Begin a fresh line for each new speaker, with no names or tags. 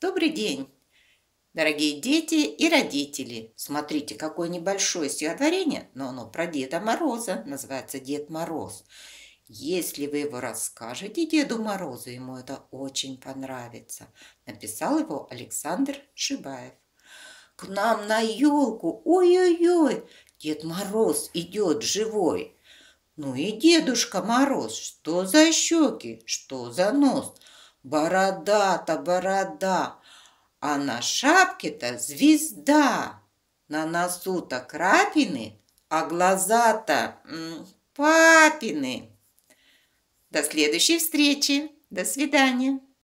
Добрый день, дорогие дети и родители. Смотрите, какое небольшое стихотворение, но оно про Деда Мороза, называется «Дед Мороз». Если вы его расскажете Деду Морозу, ему это очень понравится. Написал его Александр Шибаев. К нам на елку, ой-ой-ой, Дед Мороз идет живой. Ну и Дедушка Мороз, что за щеки, что за нос – Борода-то борода, а на шапке-то звезда. На носу-то крапины, а глаза-то папины. До следующей встречи. До свидания.